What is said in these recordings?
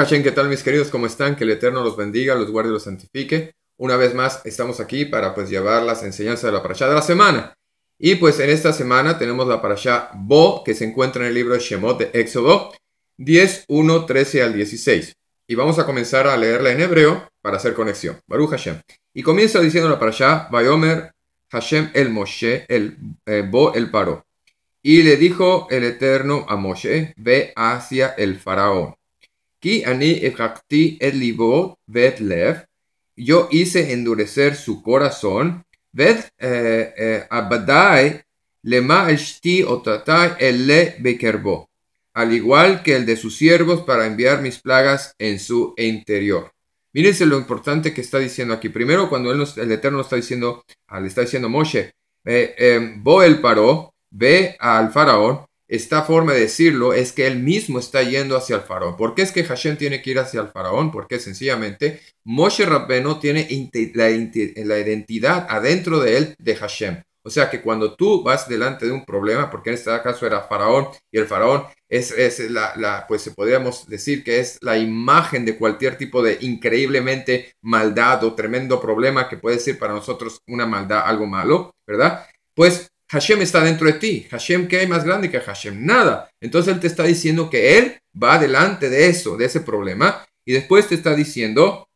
Hashem, ¿qué tal mis queridos? ¿Cómo están? Que el Eterno los bendiga, los guarde y los santifique. Una vez más estamos aquí para pues llevar las enseñanzas de la parashá de la semana. Y pues en esta semana tenemos la parasha Bo, que se encuentra en el libro Shemot de Éxodo 10, 1, 13 al 16. Y vamos a comenzar a leerla en hebreo para hacer conexión. Baruch Hashem. Y comienza diciendo la parasha, Vayomer Hashem el Moshe, el eh, Bo el paro Y le dijo el Eterno a Moshe, ve hacia el faraón Ki ani el libo lev. Yo hice endurecer su corazón. Ved eh, eh, abadai lema eshti otatai el le bekerbo. Al igual que el de sus siervos para enviar mis plagas en su interior. Mírense lo importante que está diciendo aquí. Primero, cuando él el Eterno está diciendo, ah, le está diciendo Moshe, eh, em, el paró, ve al faraón esta forma de decirlo es que él mismo está yendo hacia el faraón. ¿Por qué es que Hashem tiene que ir hacia el faraón? Porque sencillamente Moshe Rabbeno tiene la, identidad adentro de él de Hashem. O sea que cuando tú vas delante de un problema, porque en este caso era faraón, y el faraón es, la, la, pues podríamos decir que es la imagen de cualquier tipo de increíblemente maldad o tremendo problema que puede ser para nosotros una maldad, algo malo, ¿verdad? Pues Hashem está dentro de ti. Hashem, ¿qué hay más grande que Hashem? Nada. Entonces Él te está diciendo que Él va delante de eso, de ese problema. Y después te está diciendo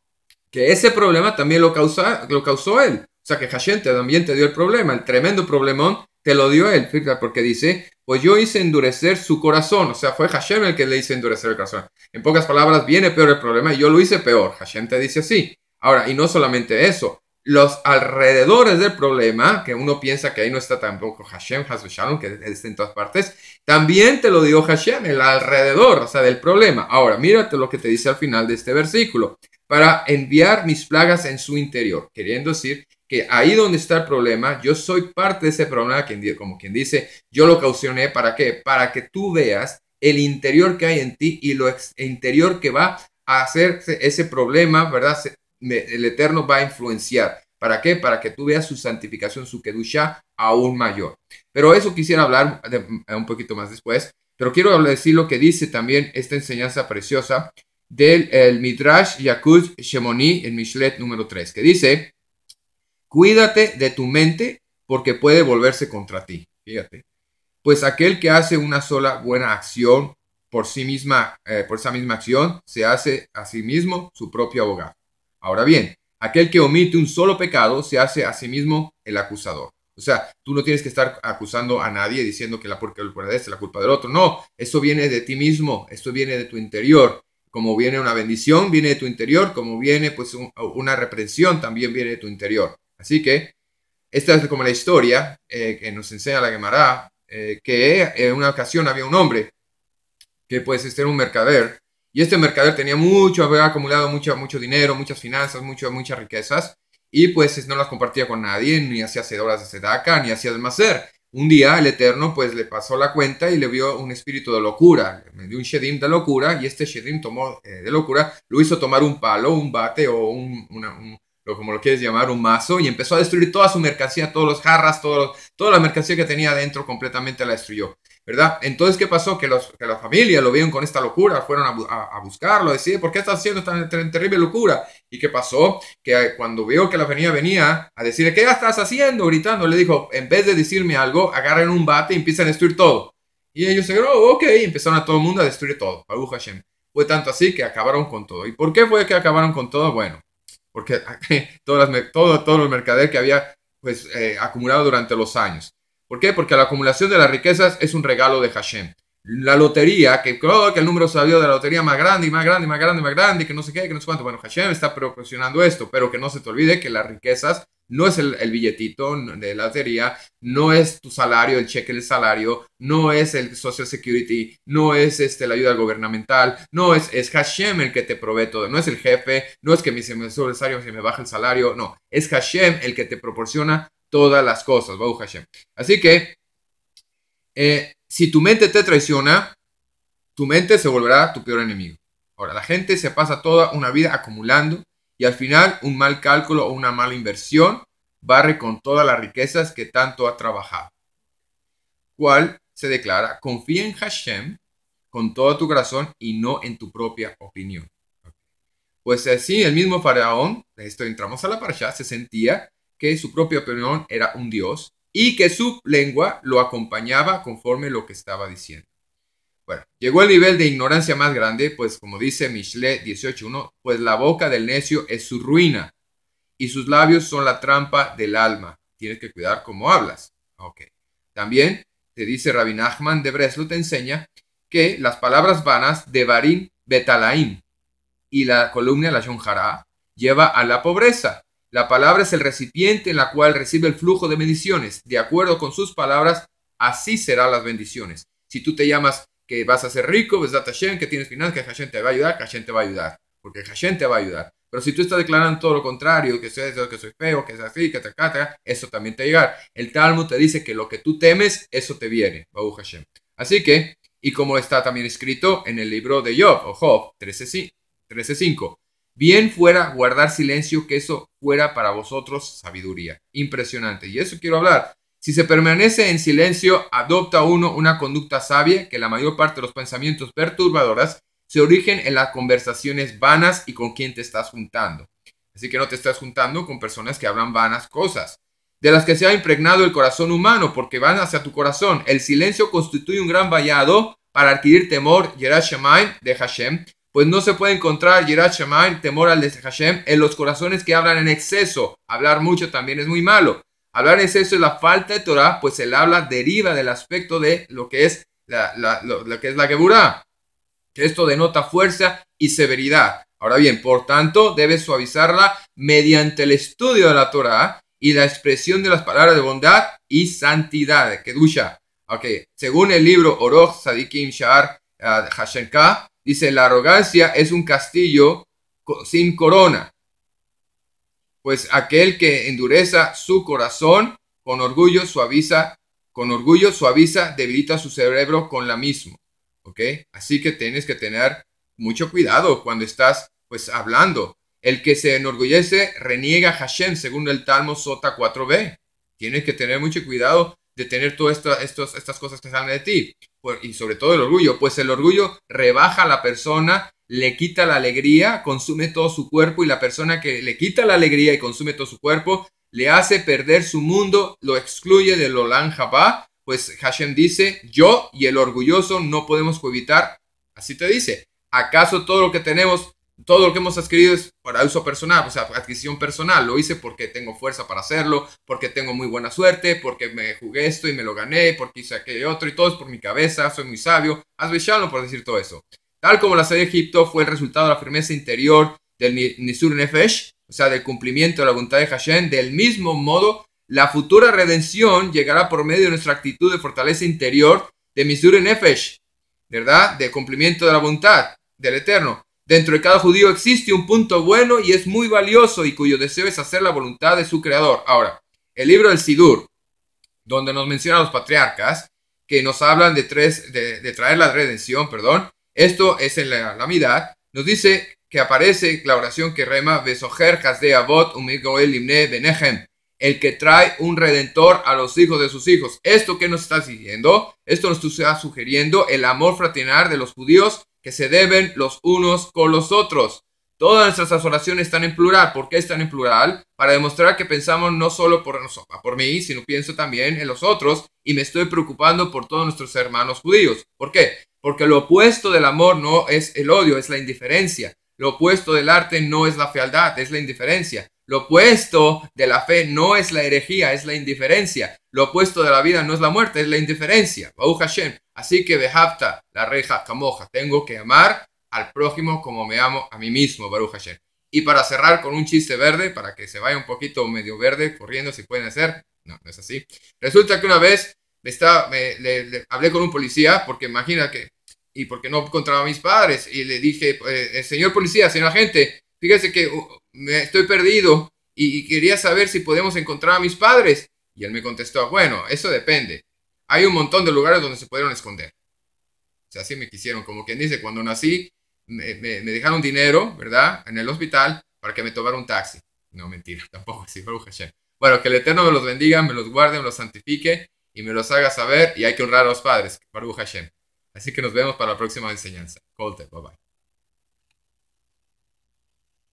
que ese problema también lo, causa, lo causó Él. O sea que Hashem también te dio el problema, el tremendo problemón te lo dio Él. Fíjate porque dice, pues yo hice endurecer su corazón. O sea, fue Hashem el que le hizo endurecer el corazón. En pocas palabras, viene peor el problema y yo lo hice peor. Hashem te dice así. Ahora, y no solamente eso, los alrededores del problema, que uno piensa que ahí no está tampoco Hashem, Hashem Shalom, que está en todas partes, también te lo dio Hashem, el alrededor, o sea, del problema. Ahora, mírate lo que te dice al final de este versículo, para enviar mis plagas en su interior, queriendo decir que ahí donde está el problema, yo soy parte de ese problema, como quien dice, yo lo caucioné, ¿para qué? Para que tú veas el interior que hay en ti y lo interior que va a hacer ese problema, ¿verdad? el Eterno va a influenciar. ¿Para qué? Para que tú veas su santificación, su kedusha aún mayor. Pero eso quisiera hablar eh, un poquito más después. Pero quiero decir lo que dice también esta enseñanza preciosa del Midrash Yakut Shemoni en Mishlet número 3, que dice, cuídate de tu mente porque puede volverse contra ti. Fíjate. Pues aquel que hace una sola buena acción por sí misma, eh, por esa misma acción, se hace a sí mismo su propio abogado. Ahora bien, aquel que omite un solo pecado se hace a sí mismo el acusador. O sea, tú no tienes que estar acusando a nadie diciendo que la culpa de este, la culpa del otro. No, eso viene de ti mismo, esto viene de tu interior. Como viene una bendición, viene de tu interior. Como viene pues una reprensión, también viene de tu interior. Así que esta es como la historia eh, que nos enseña la Gemara, eh, que en una ocasión había un hombre que pues este era un mercader y este mercader tenía mucho, había acumulado mucho, mucho dinero, muchas finanzas, mucho, muchas riquezas. Y pues no las compartía con nadie, ni hacía sedoras de sedaca, ni hacía macer. Un día el Eterno pues le pasó la cuenta y le vio un espíritu de locura, le dio un shedim de locura y este shedim tomó eh, de locura, lo hizo tomar un palo, un bate o un, como lo quieres llamar, un mazo y empezó a destruir toda su mercancía, todos los jarras, toda la mercancía que tenía adentro completamente la destruyó. ¿verdad? Entonces, ¿qué pasó? Que, los, que la familia lo vieron con esta locura, fueron a, buscarlo, a decir, ¿por qué estás haciendo esta terrible locura? ¿Y qué pasó? Que cuando vio que la venía venía a decirle, ¿qué estás haciendo? Gritando, le dijo, en vez de decirme algo, agarren un bate y empiezan a destruir todo. Y ellos se oh, ok, y empezaron a todo el mundo a destruir todo. Baruch Hashem. Fue tanto así que acabaron con todo. ¿Y por qué fue que acabaron con todo? Bueno, porque todas todo, todo el mercader que había pues, eh, acumulado durante los años. ¿Por qué? Porque la acumulación de las riquezas es un regalo de Hashem. La lotería, que creo oh, que el número salió de la lotería más grande y más grande y más grande y más grande, que no sé qué, que no sé cuánto. Bueno, Hashem está proporcionando esto, pero que no se te olvide que las riquezas no es el, billetito de la lotería, no es tu salario, el cheque del salario, no es el Social Security, no es este, la ayuda gubernamental, no es, es Hashem el que te provee todo, no es el jefe, no es que mi empresario se me baja el salario, no, es Hashem el que te proporciona todas las cosas, Baruch Hashem. Así que, eh, si tu mente te traiciona, tu mente se volverá tu peor enemigo. Ahora, la gente se pasa toda una vida acumulando y al final un mal cálculo o una mala inversión barre con todas las riquezas que tanto ha trabajado. ¿Cuál se declara? Confía en Hashem con todo tu corazón y no en tu propia opinión. Pues así eh, el mismo faraón, de esto entramos a la parasha, se sentía que su propia opinión era un dios y que su lengua lo acompañaba conforme lo que estaba diciendo. Bueno, llegó el nivel de ignorancia más grande, pues como dice Michelet 18.1, pues la boca del necio es su ruina y sus labios son la trampa del alma. Tienes que cuidar cómo hablas. También te dice Rabin Ahman de Breslo, te enseña que las palabras vanas de Barín Betalaim y la columna la Yonjara, lleva a la pobreza la palabra es el recipiente en la cual recibe el flujo de bendiciones. De acuerdo con sus palabras, así serán las bendiciones. Si tú te llamas que vas a ser rico, Hashem, que tienes finanzas, que Hashem te va a ayudar, que Hashem te va a ayudar. Porque Hashem te va a ayudar. Pero si tú estás declarando todo lo contrario, que soy, que soy feo, que es así, que te cata, eso también te llegar. El Talmud te dice que lo que tú temes, eso te viene. Así que, y como está también escrito en el libro de Job, o Job 13.5, Bien fuera guardar silencio, que eso fuera para vosotros sabiduría. Impresionante. Y eso quiero hablar. Si se permanece en silencio, adopta uno una conducta sabia, que la mayor parte de los pensamientos perturbadoras se origen en las conversaciones vanas y con quien te estás juntando. Así que no te estás juntando con personas que hablan vanas cosas, de las que se ha impregnado el corazón humano, porque van hacia tu corazón. El silencio constituye un gran vallado para adquirir temor, Yerashemaim, de Hashem, pues no se puede encontrar Yirat temor al de Hashem, en los corazones que hablan en exceso. Hablar mucho también es muy malo. Hablar en exceso es la falta de Torah, pues el habla deriva del aspecto de lo que es la, que es la Geburah. esto denota fuerza y severidad. Ahora bien, por tanto, debes suavizarla mediante el estudio de la Torah y la expresión de las palabras de bondad y santidad. Kedusha. Ok, según el libro Oroch Sadikim Shar eh, Hashenka, Dice, la arrogancia es un castillo sin corona, pues aquel que endureza su corazón con orgullo suaviza, con orgullo suaviza, debilita su cerebro con la misma. ¿Ok? Así que tienes que tener mucho cuidado cuando estás pues hablando. El que se enorgullece reniega Hashem, según el Talmo Sota 4b. Tienes que tener mucho cuidado de tener todas estas, estas cosas que salen de ti. y sobre todo el orgullo, pues el orgullo rebaja a la persona, le quita la alegría, consume todo su cuerpo y la persona que le quita la alegría y consume todo su cuerpo, le hace perder su mundo, lo excluye de lo lanjaba. pues Hashem dice, yo y el orgulloso no podemos cohabitar. Así te dice, ¿acaso todo lo que tenemos todo lo que hemos adquirido es para uso personal, o sea, adquisición personal. Lo hice porque tengo fuerza para hacerlo, porque tengo muy buena suerte, porque me jugué esto y me lo gané, porque hice aquello otro y todo es por mi cabeza, soy muy sabio. Hazme por decir todo eso. Tal como la salida de Egipto fue el resultado de la firmeza interior del Nisur Nefesh, o sea, del cumplimiento de la voluntad de Hashem, del mismo modo, la futura redención llegará por medio de nuestra actitud de fortaleza interior de Nisur Nefesh, ¿verdad? De cumplimiento de la voluntad del Eterno Dentro de cada judío existe un punto bueno y es muy valioso y cuyo deseo es hacer la voluntad de su creador. Ahora, el libro del Sidur, donde nos menciona los patriarcas, que nos hablan de, tres, de, traer la redención, perdón, esto es en la, Lamidad, nos dice que aparece la oración que rema de Benehem, el que trae un redentor a los hijos de sus hijos. ¿Esto que nos está diciendo? Esto nos está sugiriendo el amor fraternal de los judíos que se deben los unos con los otros. Todas nuestras oraciones están en plural. ¿Por qué están en plural? Para demostrar que pensamos no solo por nosotros, por mí, sino pienso también en los otros y me estoy preocupando por todos nuestros hermanos judíos. ¿Por qué? Porque lo opuesto del amor no es el odio, es la indiferencia. Lo opuesto del arte no es la fealdad, es la indiferencia. Lo opuesto de la fe no es la herejía, es la indiferencia. Lo opuesto de la vida no es la muerte, es la indiferencia. Baruch Hashem. Así que behapta la reja camoja. Tengo que amar al prójimo como me amo a mí mismo, Baruch Hashem. Y para cerrar con un chiste verde, para que se vaya un poquito medio verde, corriendo si pueden hacer. No, no es así. Resulta que una vez me estaba, hablé con un policía, porque imagina que, y porque no encontraba a mis padres, y le dije, eh, eh, señor policía, señor agente, fíjese que me estoy perdido y, quería saber si podemos encontrar a mis padres. Y él me contestó, bueno, eso depende. Hay un montón de lugares donde se pudieron esconder. O sea, así me quisieron. Como quien dice, cuando nací, me, dejaron dinero, ¿verdad? En el hospital para que me tomara un taxi. No, mentira, tampoco así, Baruch Hashem. Bueno, que el Eterno me los bendiga, me los guarde, me los santifique y me los haga saber. Y hay que honrar a los padres, Baruch Hashem. Así que nos vemos para la próxima enseñanza. Colter, bye bye.